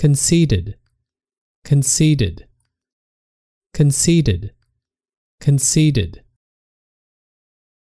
conceded, conceded, conceded, conceded.